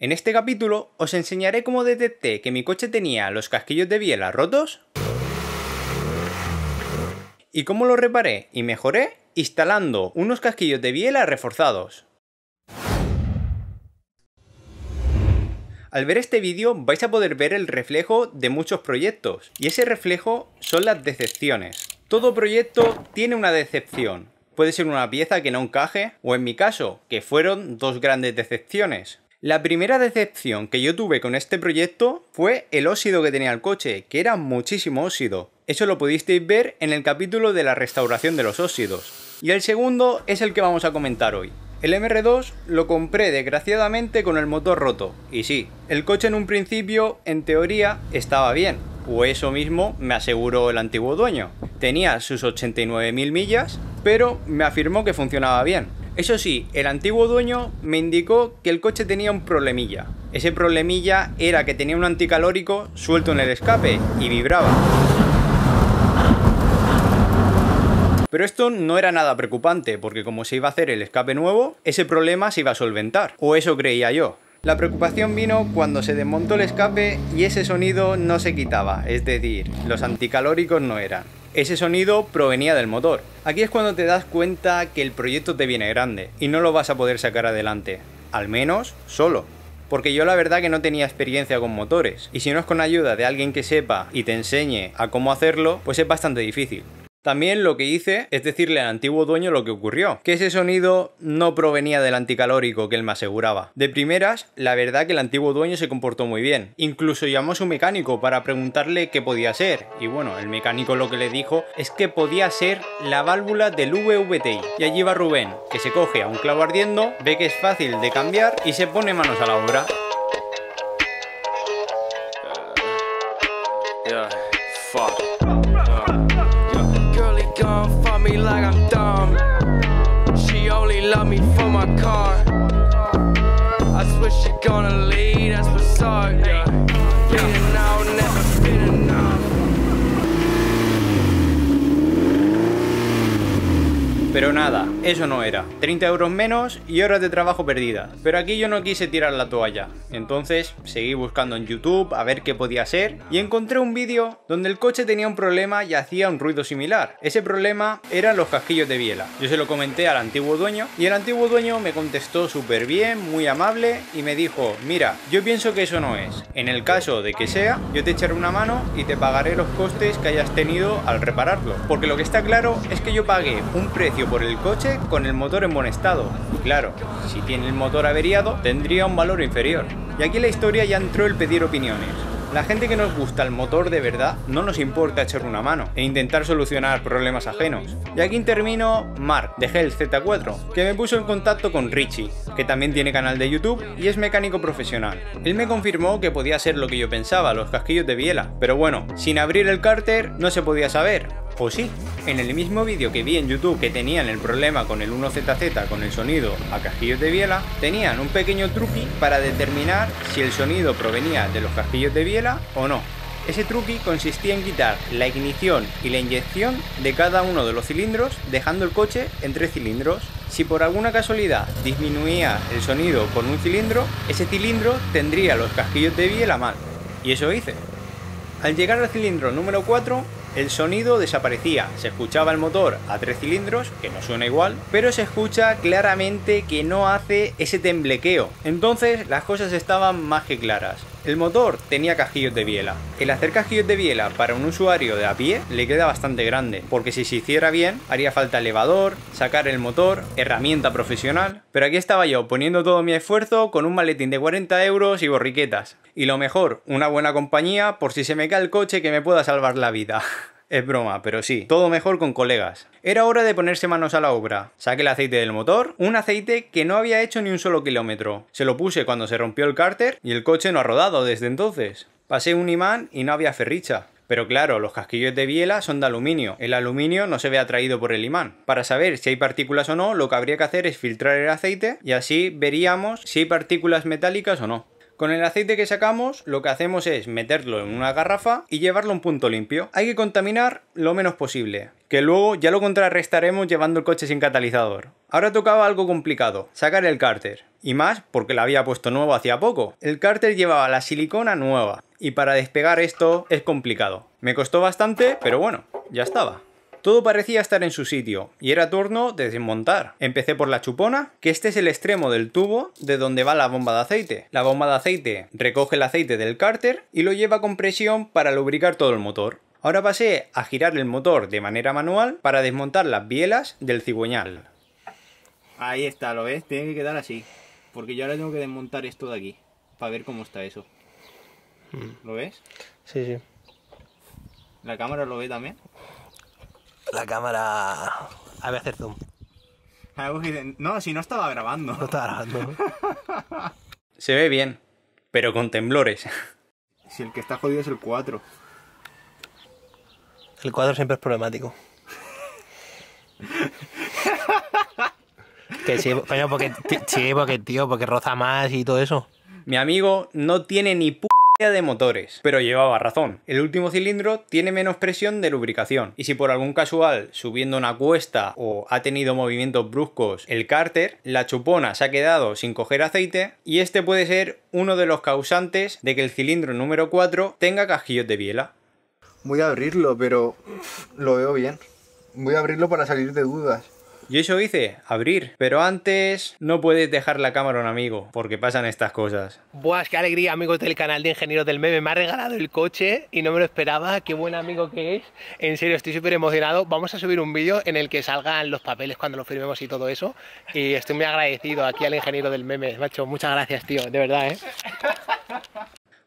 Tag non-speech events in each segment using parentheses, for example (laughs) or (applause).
En este capítulo os enseñaré cómo detecté que mi coche tenía los casquillos de biela rotos y cómo lo reparé y mejoré instalando unos casquillos de biela reforzados. Al ver este vídeo vais a poder ver el reflejo de muchos proyectos y ese reflejo son las decepciones. Todo proyecto tiene una decepción. Puede ser una pieza que no encaje o en mi caso, que fueron dos grandes decepciones. La primera decepción que yo tuve con este proyecto fue el óxido que tenía el coche, que era muchísimo óxido. Eso lo pudisteis ver en el capítulo de la restauración de los óxidos. Y el segundo es el que vamos a comentar hoy. El MR2 lo compré desgraciadamente con el motor roto. Y sí, el coche en un principio, en teoría, estaba bien. O eso mismo me aseguró el antiguo dueño. Tenía sus 89.000 millas, pero me afirmó que funcionaba bien. Eso sí, el antiguo dueño me indicó que el coche tenía un problemilla. Ese problemilla era que tenía un anticalórico suelto en el escape y vibraba. Pero esto no era nada preocupante, porque como se iba a hacer el escape nuevo, ese problema se iba a solventar, o eso creía yo. La preocupación vino cuando se desmontó el escape y ese sonido no se quitaba, es decir, los anticalóricos no eran. Ese sonido provenía del motor. Aquí es cuando te das cuenta que el proyecto te viene grande y no lo vas a poder sacar adelante, al menos solo. Porque yo la verdad que no tenía experiencia con motores, y si no es con ayuda de alguien que sepa y te enseñe a cómo hacerlo, pues es bastante difícil. También lo que hice es decirle al antiguo dueño lo que ocurrió, que ese sonido no provenía del anticalórico que él me aseguraba. De primeras, la verdad que el antiguo dueño se comportó muy bien. Incluso llamó a su mecánico para preguntarle qué podía ser. Y bueno, el mecánico lo que le dijo es que podía ser la válvula del VVTI. Y allí va Rubén, que se coge a un clavo ardiendo, ve que es fácil de cambiar y se pone manos a la obra. like I'm dumb. She only love me for my car. I swear she gonna leave, that's what's up, yeah. Pero nada, Eso no era. 30 euros menos y horas de trabajo perdidas. Pero aquí yo no quise tirar la toalla. Entonces seguí buscando en YouTube a ver qué podía ser y encontré un vídeo donde el coche tenía un problema y hacía un ruido similar. Ese problema eran los casquillos de biela. Yo se lo comenté al antiguo dueño y el antiguo dueño me contestó súper bien, muy amable y me dijo, mira, yo pienso que eso no es. En el caso de que sea, yo te echaré una mano y te pagaré los costes que hayas tenido al repararlo. Porque lo que está claro es que yo pagué un precio por el coche con el motor en buen estado. claro, si tiene el motor averiado, tendría un valor inferior. Y aquí la historia ya entró el pedir opiniones. La gente que nos gusta el motor de verdad no nos importa echar una mano e intentar solucionar problemas ajenos. Y aquí termino Mark de Hell Z4, que me puso en contacto con Richie, que también tiene canal de YouTube y es mecánico profesional. Él me confirmó que podía ser lo que yo pensaba, los casquillos de biela, pero bueno, sin abrir el cárter no se podía saber, o sí, en el mismo vídeo que vi en YouTube que tenían el problema con el 1ZZ con el sonido a casquillos de biela, tenían un pequeño truqui para determinar si el sonido provenía de los casquillos de biela o no. Ese truqui consistía en quitar la ignición y la inyección de cada uno de los cilindros, dejando el coche en tres cilindros. Si por alguna casualidad disminuía el sonido con un cilindro, ese cilindro tendría los casquillos de biela mal. Y eso hice. Al llegar al cilindro número 4, el sonido desaparecía, se escuchaba el motor a tres cilindros, que no suena igual, pero se escucha claramente que no hace ese temblequeo. Entonces las cosas estaban más que claras. El motor tenía cajillos de biela. El hacer cajillos de biela para un usuario de a pie le queda bastante grande, porque si se hiciera bien haría falta elevador, sacar el motor, herramienta profesional. Pero aquí estaba yo poniendo todo mi esfuerzo con un maletín de 40 euros y borriquetas. Y lo mejor, una buena compañía por si se me cae el coche que me pueda salvar la vida. (laughs) Es broma, pero sí, todo mejor con colegas. Era hora de ponerse manos a la obra. Saqué el aceite del motor, un aceite que no había hecho ni un solo kilómetro. Se lo puse cuando se rompió el cárter y el coche no ha rodado desde entonces. Pasé un imán y no había ferricha. Pero claro, los casquillos de biela son de aluminio. El aluminio no se ve atraído por el imán. Para saber si hay partículas o no, lo que habría que hacer es filtrar el aceite y así veríamos si hay partículas metálicas o no. Con el aceite que sacamos, lo que hacemos es meterlo en una garrafa y llevarlo a un punto limpio. Hay que contaminar lo menos posible, que luego ya lo contrarrestaremos llevando el coche sin catalizador. Ahora tocaba algo complicado, sacar el cárter. Y más porque la había puesto nuevo hacía poco. El cárter llevaba la silicona nueva, y para despegar esto es complicado. Me costó bastante, pero bueno, ya estaba. Todo parecía estar en su sitio y era turno de desmontar. Empecé por la chupona, que este es el extremo del tubo de donde va la bomba de aceite. La bomba de aceite recoge el aceite del cárter y lo lleva con presión para lubricar todo el motor. Ahora pasé a girar el motor de manera manual para desmontar las bielas del cigüeñal. Ahí está, ¿lo ves? Tiene que quedar así. Porque yo ahora tengo que desmontar esto de aquí para ver cómo está eso. Mm. ¿Lo ves? Sí, sí. ¿La cámara lo ve también? La cámara. A ver, hacer zoom. No, si no estaba grabando. No estaba grabando. (laughs) Se ve bien, pero con temblores. Si el que está jodido es el 4. El 4 siempre es problemático. que sí, porque, sí, porque tío, porque roza más y todo eso. Mi amigo no tiene ni p de motores, pero llevaba razón. El último cilindro tiene menos presión de lubricación y si por algún casual subiendo una cuesta o ha tenido movimientos bruscos el cárter, la chupona se ha quedado sin coger aceite y este puede ser uno de los causantes de que el cilindro número 4 tenga cajillos de biela. Voy a abrirlo, pero lo veo bien. Voy a abrirlo para salir de dudas. Y eso hice, abrir. Pero antes no puedes dejar la cámara un amigo, porque pasan estas cosas. Buah, qué alegría, amigos del canal de Ingeniero del Meme. Me ha regalado el coche y no me lo esperaba. Qué buen amigo que es. En serio, estoy súper emocionado. Vamos a subir un vídeo en el que salgan los papeles cuando lo firmemos y todo eso. Y estoy muy agradecido aquí al ingeniero del meme. Macho, muchas gracias, tío. De verdad, ¿eh?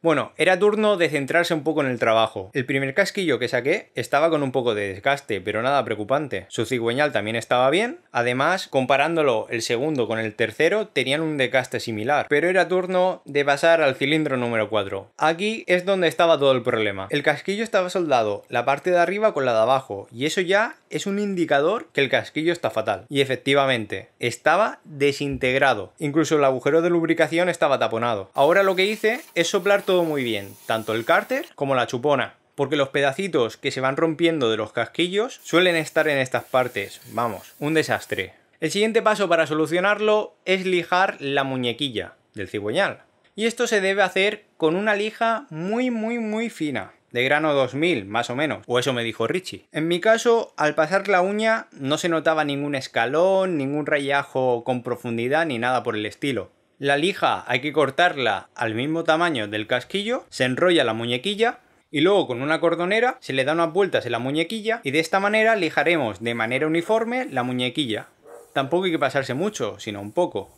Bueno, era turno de centrarse un poco en el trabajo. El primer casquillo que saqué estaba con un poco de desgaste, pero nada preocupante. Su cigüeñal también estaba bien. Además, comparándolo el segundo con el tercero, tenían un desgaste similar. Pero era turno de pasar al cilindro número 4. Aquí es donde estaba todo el problema. El casquillo estaba soldado, la parte de arriba con la de abajo, y eso ya es un indicador que el casquillo está fatal. Y efectivamente, estaba desintegrado. Incluso el agujero de lubricación estaba taponado. Ahora lo que hice es soplar todo muy bien, tanto el cárter como la chupona, porque los pedacitos que se van rompiendo de los casquillos suelen estar en estas partes, vamos, un desastre. El siguiente paso para solucionarlo es lijar la muñequilla del cigüeñal. Y esto se debe hacer con una lija muy muy muy fina, de grano 2000 más o menos, o eso me dijo Richie. En mi caso, al pasar la uña no se notaba ningún escalón, ningún rayajo con profundidad ni nada por el estilo. La lija hay que cortarla al mismo tamaño del casquillo, se enrolla la muñequilla y luego con una cordonera se le da unas vueltas en la muñequilla y de esta manera lijaremos de manera uniforme la muñequilla. Tampoco hay que pasarse mucho, sino un poco.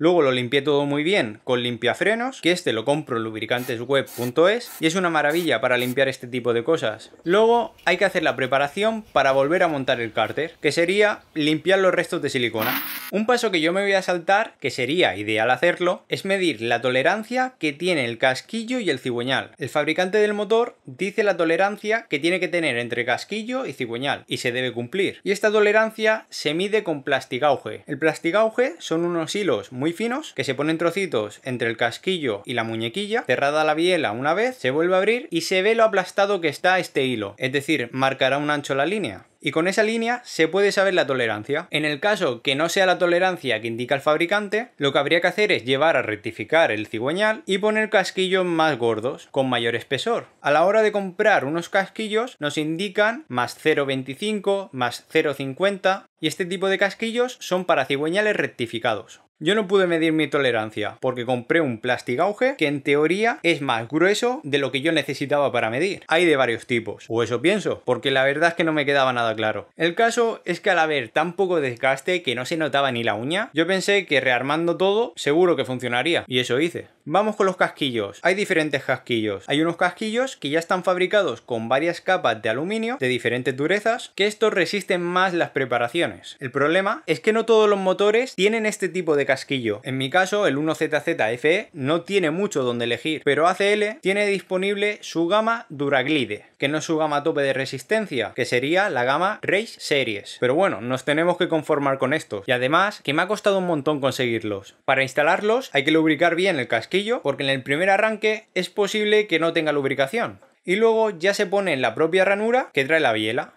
Luego lo limpié todo muy bien con limpiafrenos, que este lo compro en lubricantesweb.es y es una maravilla para limpiar este tipo de cosas. Luego hay que hacer la preparación para volver a montar el cárter, que sería limpiar los restos de silicona. Un paso que yo me voy a saltar, que sería ideal hacerlo, es medir la tolerancia que tiene el casquillo y el cigüeñal. El fabricante del motor dice la tolerancia que tiene que tener entre casquillo y cigüeñal y se debe cumplir. Y esta tolerancia se mide con plastigauge. El plastigauge son unos hilos muy finos que se ponen trocitos entre el casquillo y la muñequilla, cerrada la biela una vez, se vuelve a abrir y se ve lo aplastado que está este hilo, es decir, marcará un ancho la línea y con esa línea se puede saber la tolerancia. En el caso que no sea la tolerancia que indica el fabricante, lo que habría que hacer es llevar a rectificar el cigüeñal y poner casquillos más gordos, con mayor espesor. A la hora de comprar unos casquillos nos indican más 0,25, más 0,50 y este tipo de casquillos son para cigüeñales rectificados. Yo no pude medir mi tolerancia porque compré un plástico auge que en teoría es más grueso de lo que yo necesitaba para medir. Hay de varios tipos, o eso pienso, porque la verdad es que no me quedaba nada claro. El caso es que al haber tan poco desgaste que no se notaba ni la uña, yo pensé que rearmando todo seguro que funcionaría, y eso hice. Vamos con los casquillos. Hay diferentes casquillos. Hay unos casquillos que ya están fabricados con varias capas de aluminio de diferentes durezas, que estos resisten más las preparaciones. El problema es que no todos los motores tienen este tipo de casquillo. En mi caso, el 1 zzfe no tiene mucho donde elegir, pero ACL tiene disponible su gama Duraglide, que no es su gama tope de resistencia, que sería la gama Race Series. Pero bueno, nos tenemos que conformar con estos. Y además, que me ha costado un montón conseguirlos. Para instalarlos hay que lubricar bien el casquillo, porque en el primer arranque es posible que no tenga lubricación. Y luego ya se pone en la propia ranura que trae la biela.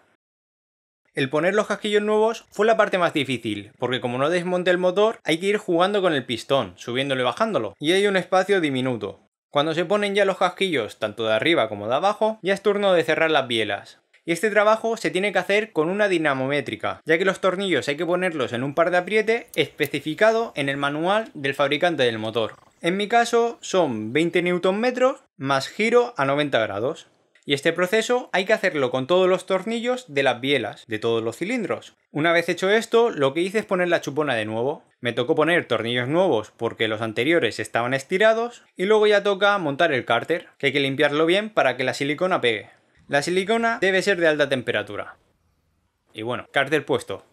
El poner los casquillos nuevos fue la parte más difícil, porque como no desmonte el motor, hay que ir jugando con el pistón, subiéndolo y bajándolo, y hay un espacio diminuto. Cuando se ponen ya los casquillos, tanto de arriba como de abajo, ya es turno de cerrar las bielas. Y este trabajo se tiene que hacer con una dinamométrica, ya que los tornillos hay que ponerlos en un par de apriete especificado en el manual del fabricante del motor. En mi caso son 20 Nm más giro a 90 grados. Y este proceso hay que hacerlo con todos los tornillos de las bielas, de todos los cilindros. Una vez hecho esto, lo que hice es poner la chupona de nuevo. Me tocó poner tornillos nuevos porque los anteriores estaban estirados y luego ya toca montar el cárter, que hay que limpiarlo bien para que la silicona pegue. La silicona debe ser de alta temperatura. Y bueno, cárter puesto,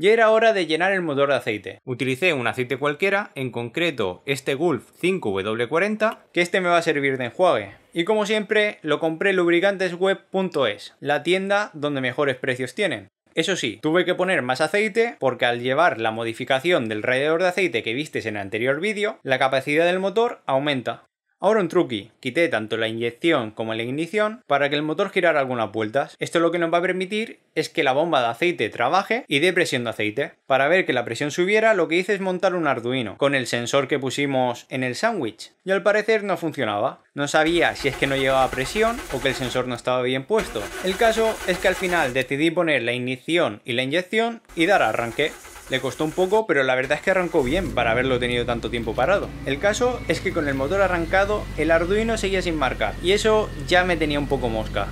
ya era hora de llenar el motor de aceite. Utilicé un aceite cualquiera, en concreto este Gulf 5W40, que este me va a servir de enjuague. Y como siempre, lo compré en lubricantesweb.es, la tienda donde mejores precios tienen. Eso sí, tuve que poner más aceite porque al llevar la modificación del radiador de aceite que viste en el anterior vídeo, la capacidad del motor aumenta. Ahora un truqui, quité tanto la inyección como la ignición para que el motor girara algunas vueltas. Esto lo que nos va a permitir es que la bomba de aceite trabaje y dé presión de aceite. Para ver que la presión subiera lo que hice es montar un Arduino con el sensor que pusimos en el sándwich y al parecer no funcionaba. No sabía si es que no llevaba presión o que el sensor no estaba bien puesto. El caso es que al final decidí poner la ignición y la inyección y dar arranque. Le costó un poco, pero la verdad es que arrancó bien para haberlo tenido tanto tiempo parado. El caso es que con el motor arrancado, el Arduino seguía sin marca y eso ya me tenía un poco mosca.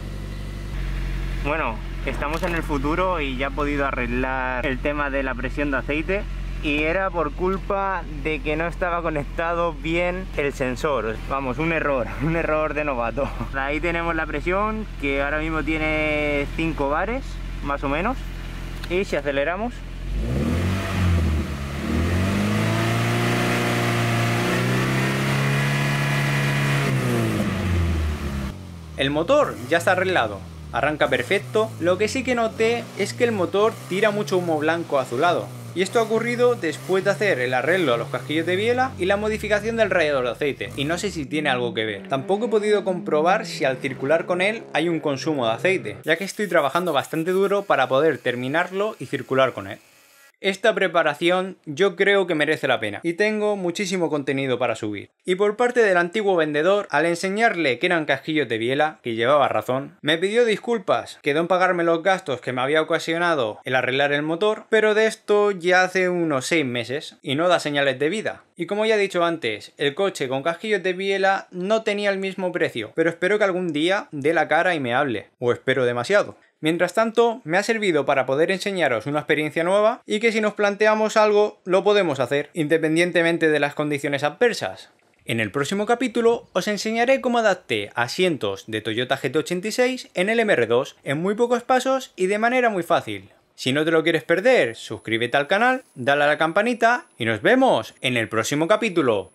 Bueno, estamos en el futuro y ya he podido arreglar el tema de la presión de aceite, y era por culpa de que no estaba conectado bien el sensor. Vamos, un error, (laughs) un error de novato. Ahí tenemos la presión que ahora mismo tiene 5 bares, más o menos. Y si aceleramos, El motor ya está arreglado, arranca perfecto, lo que sí que noté es que el motor tira mucho humo blanco azulado. Y esto ha ocurrido después de hacer el arreglo a los casquillos de biela y la modificación del radiador de aceite, y no sé si tiene algo que ver. Tampoco he podido comprobar si al circular con él hay un consumo de aceite, ya que estoy trabajando bastante duro para poder terminarlo y circular con él. Esta preparación yo creo que merece la pena y tengo muchísimo contenido para subir. Y por parte del antiguo vendedor, al enseñarle que eran casquillos de biela, que llevaba razón, me pidió disculpas, quedó en pagarme los gastos que me había ocasionado el arreglar el motor, pero de esto ya hace unos 6 meses y no da señales de vida. Y como ya he dicho antes, el coche con casquillos de biela no tenía el mismo precio, pero espero que algún día dé la cara y me hable, o espero demasiado. Mientras tanto, me ha servido para poder enseñaros una experiencia nueva y que si nos planteamos algo, lo podemos hacer, independientemente de las condiciones adversas. En el próximo capítulo os enseñaré cómo adapté asientos de Toyota GT86 en el MR2 en muy pocos pasos y de manera muy fácil. Si no te lo quieres perder, suscríbete al canal, dale a la campanita y nos vemos en el próximo capítulo.